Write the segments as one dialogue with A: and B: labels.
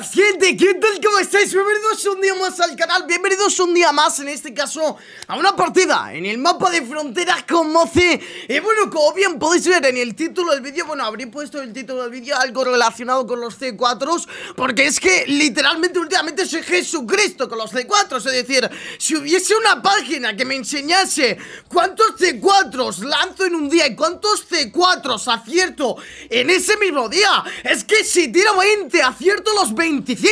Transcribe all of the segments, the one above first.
A: Yes, yeah. ¿qué tal? ¿Cómo estáis? Bienvenidos un día más al canal, bienvenidos un día más, en este caso, a una partida en el mapa de fronteras con Moce Y bueno, como bien podéis ver en el título del vídeo, bueno, habré puesto el título del vídeo algo relacionado con los C4s Porque es que, literalmente, últimamente soy Jesucristo con los c 4 es decir, si hubiese una página que me enseñase cuántos C4s lanzo en un día y cuántos C4s acierto en ese mismo día Es que si tiro 20, acierto los 25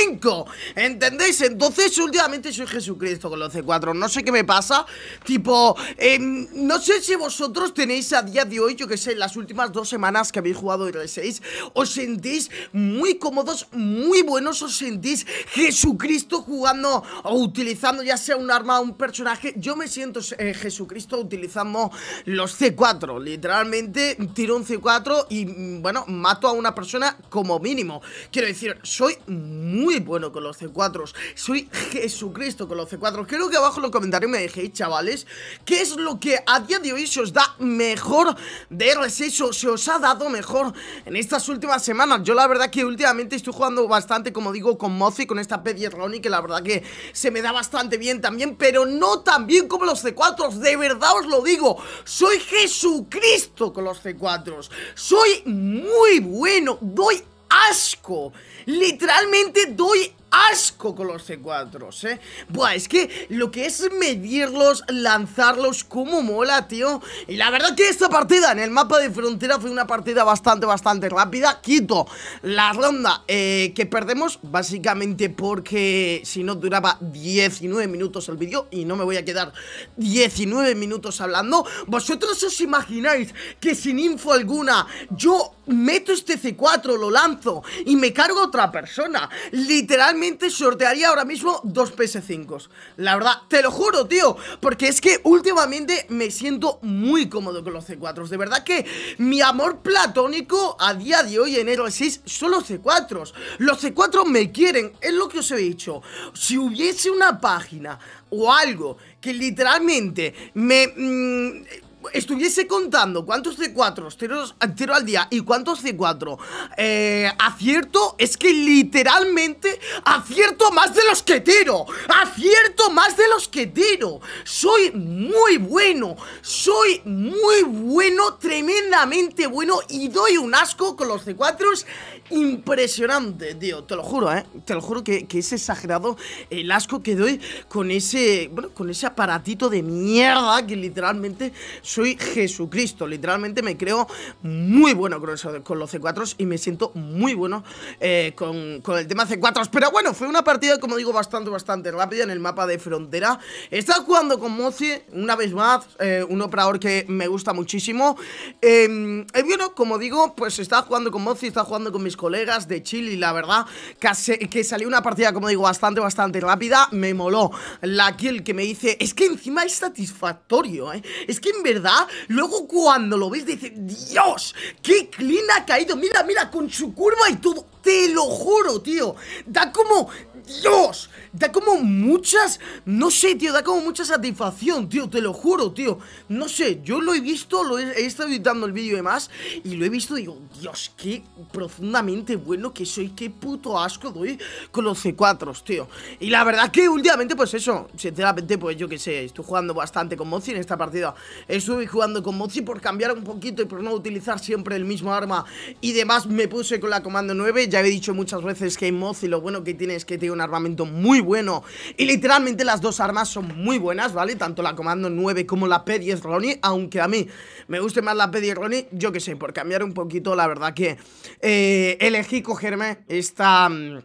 A: ¿Entendéis? Entonces, últimamente soy Jesucristo con los C4. No sé qué me pasa. Tipo, em, no sé si vosotros tenéis a día de hoy, yo que sé, las últimas dos semanas que habéis jugado R6, os sentís muy cómodos, muy buenos, os sentís Jesucristo jugando o utilizando ya sea un arma o un personaje. Yo me siento eh, Jesucristo utilizando los C4. Literalmente tiro un C4 y, mm, bueno, mato a una persona como mínimo. Quiero decir, soy muy muy bueno con los c 4 Soy Jesucristo con los c 4 Creo que abajo en los comentarios me dejéis, chavales, qué es lo que a día de hoy se os da mejor de R6 se os ha dado mejor en estas últimas semanas. Yo la verdad que últimamente estoy jugando bastante, como digo, con Mozi, con esta P10 Ronnie, que la verdad que se me da bastante bien también, pero no tan bien como los c 4 De verdad os lo digo, soy Jesucristo con los c 4 Soy muy bueno, doy asco. Literalmente doy asco con los C4, ¿eh? Buah, es que lo que es medirlos, lanzarlos, Como mola, tío. Y la verdad que esta partida en el mapa de frontera fue una partida bastante, bastante rápida. Quito la ronda eh, que perdemos, básicamente porque si no duraba 19 minutos el vídeo y no me voy a quedar 19 minutos hablando. ¿Vosotros os imagináis que sin info alguna yo meto este C4, lo lanzo y me cargo a otra persona. Literalmente sortearía ahora mismo dos PS5s. La verdad, te lo juro, tío. Porque es que últimamente me siento muy cómodo con los C4s. De verdad que mi amor platónico a día de hoy, enero 6, son los C4s. Los C4 me quieren, es lo que os he dicho. Si hubiese una página o algo que literalmente me... Mm, estuviese contando cuántos C4 tiro, tiro al día y cuántos C4 eh, acierto, es que literalmente acierto más de los que tiro. Acierto más de los que tiro. Soy muy bueno. Soy muy bueno, tremendamente bueno y doy un asco con los C4 impresionante, tío. Te lo juro, ¿eh? Te lo juro que, que, es exagerado el asco que doy con ese, bueno, con ese aparatito de mierda que literalmente soy Jesucristo. Literalmente me creo muy bueno con, los C4s y me siento muy bueno eh, con, el tema C4s. Pero bueno, fue una partida, como digo, bastante, bastante rápida en el mapa de frontera. estaba jugando con Mozi, una vez más, eh, un operador que me gusta muchísimo. Em, y bueno, como digo, pues estaba jugando con Mozi, estaba jugando con mis colegas de Chile y la verdad que salió una partida, como digo, bastante, bastante rápida. Me moló la kill que me dice Es que encima es satisfactorio, ¿eh? Es que en verdad Luego cuando lo ves dices, Dios, qué clean ha caído. Mira, mira, con su curva y todo. Te lo juro, tío. Da como, Dios! Da como muchas... No sé, tío, da como mucha satisfacción, tío, te lo juro, tío. No sé, yo lo he visto, lo he, estado editando el vídeo y demás, y lo he visto y digo, Dios, qué profundamente bueno que soy, qué puto asco doy con los C4, tío. Y la verdad que últimamente, pues eso, sinceramente, pues yo que sé, estoy jugando bastante con Mozi en esta partida. Estuve jugando con Mozi por cambiar un poquito y por no utilizar siempre el mismo arma y demás. Me puse con la Comando 9, ya he dicho muchas veces que en Mozi lo bueno que tiene es que tengo un armamento muy bueno y literalmente las dos armas son muy buenas, ¿vale? Tanto la Comando 9 como la P10 Ronnie, aunque a mí me guste más la P10 Ronnie, yo que sé, por cambiar un poquito, la verdad que eh, elegí cogerme esta... Mm,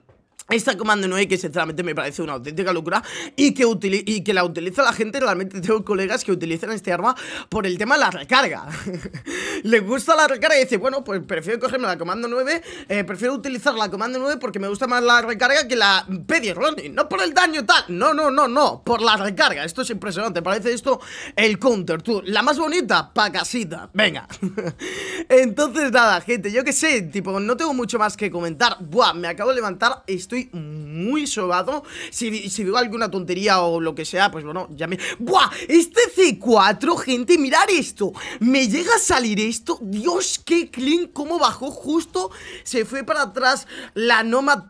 A: esta Comando 9 que sinceramente me parece una auténtica locura y que, y que la utiliza la gente, realmente tengo colegas que utilizan este arma por el tema de la recarga Le gusta la recarga y dice, bueno, pues prefiero cogerme la Comando 9, eh, prefiero utilizar la Comando 9 porque me gusta más la recarga que la Pedi Ronin No por el daño tal, no, no, no, no, por la recarga, esto es impresionante, parece esto el Counter Tour La más bonita, pa' casita, venga Entonces nada, gente, yo que sé, tipo, no tengo mucho más que comentar Buah, me acabo de levantar, estoy muy sobado. Si, si digo alguna tontería o lo que sea, pues bueno, ya me... ¡Buah! Este C4, gente, mirar esto. Me llega a salir esto. Dios, qué clean, cómo bajó justo. Se fue para atrás la Nomad,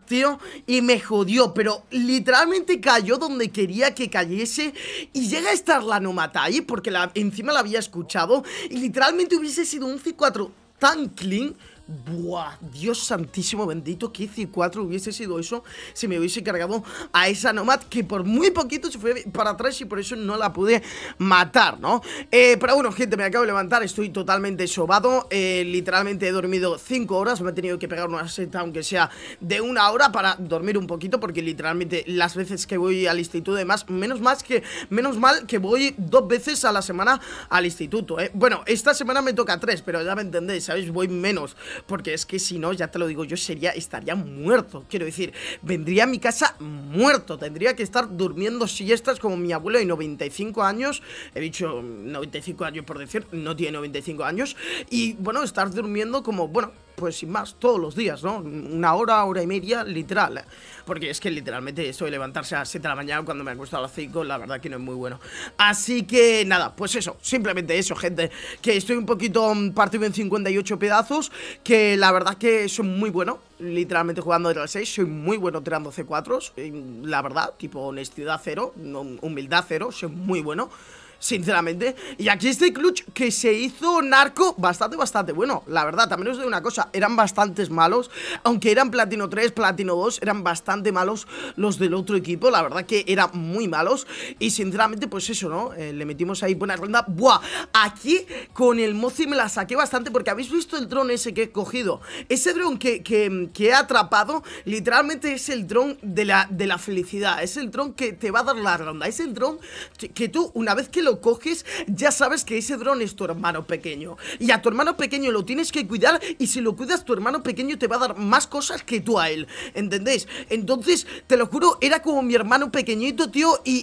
A: y me jodió. Pero literalmente cayó donde quería que cayese. Y llega a estar la Nomad ahí, porque encima la había escuchado. Y literalmente hubiese sido un C4 tan clean Buah, Dios santísimo bendito, que c ¿Cuatro hubiese sido eso si me hubiese cargado a esa Nomad que por muy poquito se fue para atrás y por eso no la pude matar, ¿no? Eh, pero bueno, gente, me acabo de levantar, estoy totalmente sobado, eh, literalmente he dormido 5 horas, me he tenido que pegar una seta aunque sea de una hora para dormir un poquito porque literalmente las veces que voy al instituto de más, menos, más que, menos mal que voy dos veces a la semana al instituto, ¿eh? Bueno, esta semana me toca tres, pero ya me entendéis, ¿sabéis? Voy menos porque es que si no, ya te lo digo, yo sería, estaría muerto. Quiero decir, vendría a mi casa muerto, tendría que estar durmiendo siestas como mi abuelo de 95 años, he dicho 95 mm, años por decir, no tiene 95 años, y bueno, estar durmiendo como, bueno, pues sin más, todos los días, ¿no? Una hora, hora y media, literal. Porque es que literalmente eso levantarse a las 7 de la mañana cuando me acuesto a las 5, la verdad que no es muy bueno. Así que nada, pues eso, simplemente eso, gente. Que estoy un poquito mm, partido en 58 pedazos, que la verdad que soy muy bueno literalmente jugando de las 6, soy muy bueno tirando C4s, la verdad, tipo honestidad cero, humildad cero, soy muy bueno sinceramente Y aquí este clutch que se hizo narco bastante, bastante bueno La verdad, también os de una cosa, eran bastantes malos Aunque eran platino 3, platino 2, eran bastante malos los del otro equipo La verdad que eran muy malos Y sinceramente, pues eso, ¿no? Eh, le metimos ahí buena ronda Buah, aquí con el Mozi me la saqué bastante Porque habéis visto el dron ese que he cogido Ese dron que, que, he atrapado Literalmente es el dron de la, de la felicidad Es el dron que te va a dar la ronda Es el dron que tú, una vez que lo coges, ya sabes que ese dron es tu hermano pequeño. Y a tu hermano pequeño lo tienes que cuidar y si lo cuidas tu hermano pequeño te va a dar más cosas que tú a él. ¿Entendéis? Entonces, te lo juro, era como mi hermano pequeñito, tío, y,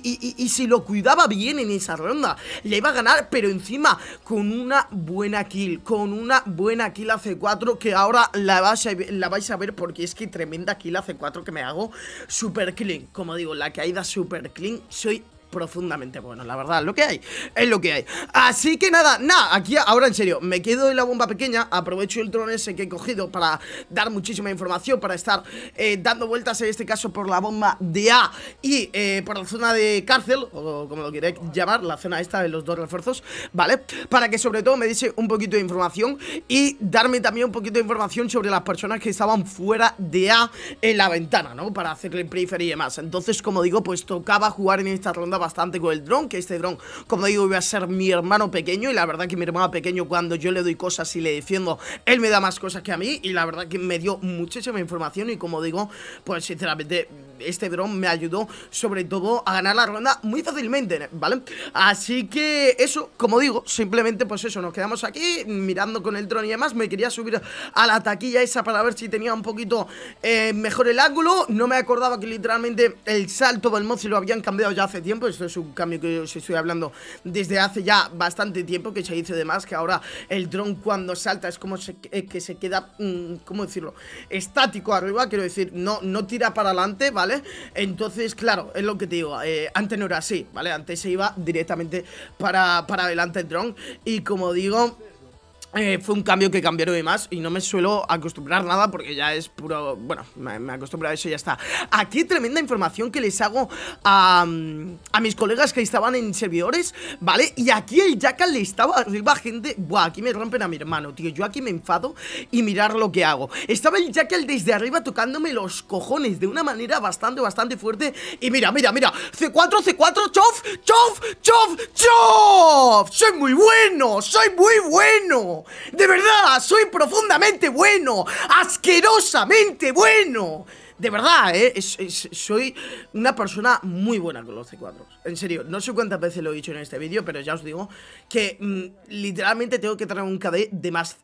A: si lo cuidaba bien en esa ronda, le iba a ganar, pero encima con una buena kill, con una buena kill c 4 que ahora la vais a, la vais a ver porque es que tremenda kill hace 4 que me hago, super clean, como digo, la caída super clean, soy profundamente bueno, la verdad, lo que hay es lo que hay. Así que nada, nada, aquí ahora en serio, me quedo en la bomba pequeña, aprovecho el dron ese que he cogido para dar muchísima información, para estar eh, dando vueltas en este caso por la bomba de A y eh, por la zona de cárcel, o como lo queréis llamar, la zona esta de los dos refuerzos, ¿vale? Para que sobre todo me diese un poquito de información y darme también un poquito de información sobre las personas que estaban fuera de A en la ventana, ¿no? Para hacerle preferir y demás. Entonces, como digo, pues tocaba jugar en esta ronda bastante con el dron, que este dron, como digo, iba a ser mi hermano pequeño y la verdad que mi hermano pequeño cuando yo le doy cosas y le defiendo, él me da más cosas que a mí y la verdad que me dio muchísima información y como digo, pues sinceramente este dron me ayudó sobre todo a ganar la ronda muy fácilmente, ¿vale? Así que eso, como digo, simplemente pues eso, nos quedamos aquí mirando con el dron y demás, me quería subir a la taquilla esa para ver si tenía un poquito eh, mejor el ángulo, no me acordaba que literalmente el salto del mod lo habían cambiado ya hace tiempo pues esto es un cambio que os estoy hablando desde hace ya bastante tiempo que se dice además que ahora el dron cuando salta es como eh, que se queda, mm, ¿cómo decirlo? Estático arriba, quiero decir, no, no tira para adelante, ¿vale? Entonces, claro, es lo que te digo, eh, antes no era así, ¿vale? Antes se iba directamente para, para adelante el dron y como digo... Eh, fue un cambio que cambiaron y más y no me suelo acostumbrar nada porque ya es puro... Bueno, me, me acostumbro a eso y ya está. Aquí tremenda información que les hago a, mm, a, mis colegas que estaban en servidores, ¿vale? Y aquí el Jackal le estaba arriba gente... Buah, aquí me rompen a mi hermano, tío. Yo aquí me enfado y mirar lo que hago. Estaba el Jackal desde arriba tocándome los cojones de una manera bastante, bastante fuerte. Y mira, mira, mira. C4, C4, chof, chof, chof, chof. Soy muy bueno, soy muy bueno. De verdad, soy profundamente bueno. Asquerosamente bueno. De verdad, ¿eh? soy una persona muy buena con los C4. En serio, no sé cuántas veces lo he dicho en este vídeo, pero ya os digo que mm, literalmente tengo que tener un KD de más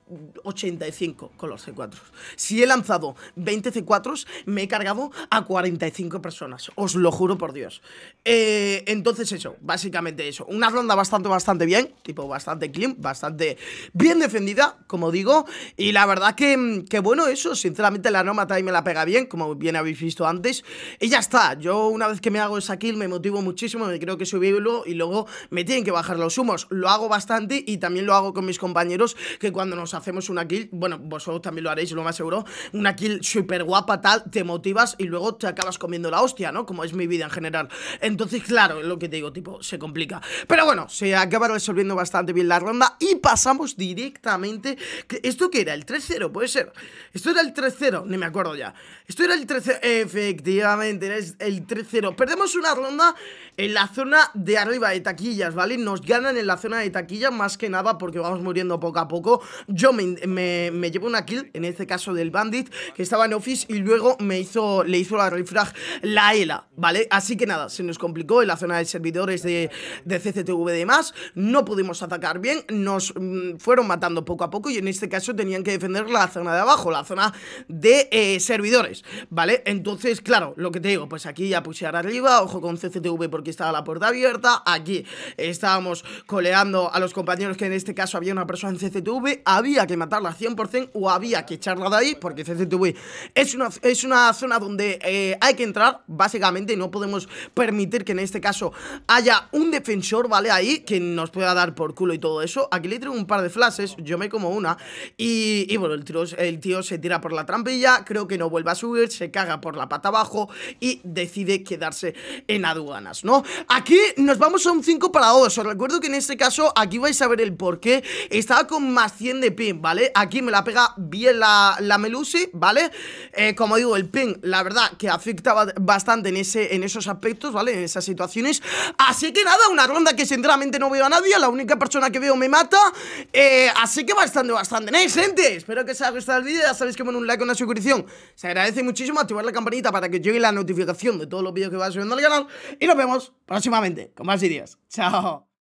A: 85 con los C4. Si he lanzado 20 C4, me he cargado a 45 personas. Os lo juro por Dios. Eh, entonces eso, básicamente eso. Una ronda bastante, bastante bien. Tipo, bastante clean, bastante bien defendida, como digo. Y la verdad que, mm, bueno, eso, sinceramente la Nómata y me la pega bien, como bien habéis visto antes. Y ya está, yo una vez que me hago esa kill me motivo muchísimo, me creo que soy y luego me tienen que bajar los humos. Lo hago bastante y también lo hago con mis compañeros que cuando nos hacemos una kill, bueno, vosotros también lo haréis, lo más seguro, una kill súper guapa tal, te motivas y luego te acabas comiendo la hostia, ¿no? Como es mi vida en general. Entonces, claro, es lo que te digo, tipo, se complica. Pero bueno, se acaba resolviendo bastante bien la ronda y pasamos directamente... ¿Esto qué era? ¿El 3-0? ¿Puede ser? Esto era el 3-0, ni me acuerdo ya. Esto era el 3 Efectivamente, es el 3-0. Perdemos una ronda en la zona de arriba de taquillas, ¿vale? Nos ganan en la zona de taquillas más que nada porque vamos muriendo poco a poco. Yo me, llevo una kill, en este caso del Bandit, que estaba en Office y luego me hizo, le hizo la refrag la ELA, ¿vale? Así que nada, se nos complicó en la zona de servidores de, CCTV y demás. No pudimos atacar bien, nos mm, fueron matando poco a poco y en este caso tenían que defender la zona de abajo, la zona de eh, servidores, ¿vale? Entonces, claro, lo que te digo, pues aquí ya pusiera arriba, ojo con CCTV porque estaba la puerta abierta, aquí estábamos coleando a los compañeros que en este caso había una persona en CCTV, había que matarla 100% o había que echarla de ahí porque CCTV es una, es una zona donde eh, hay que entrar, básicamente no podemos permitir que en este caso haya un defensor, ¿vale? Ahí, que nos pueda dar por culo y todo eso. Aquí le traigo un par de flashes, yo me como una y, bueno, el tío, el tío se tira por la trampilla, creo que no vuelve a subir, se caga por la pata abajo y decide quedarse en aduanas, ¿no? Aquí nos vamos a un 5 para 2, os recuerdo que en este caso aquí vais a ver el por qué estaba con más 100 de pin, ¿vale? Aquí me la pega bien la, la Melusi, ¿vale? Eh, como digo, el pin, la verdad que afecta bastante en, ese, en esos aspectos, ¿vale? En esas situaciones, así que nada, una ronda que sinceramente no veo a nadie, la única persona que veo me mata, eh, así que bastante, bastante ¿eh, gente, espero que os haya gustado el vídeo, ya sabéis que poner un like, una suscripción, se agradece muchísimo activar la campanita para que llegue la notificación de todos los vídeos que va subiendo al canal y nos vemos próximamente con más vídeos. Chao.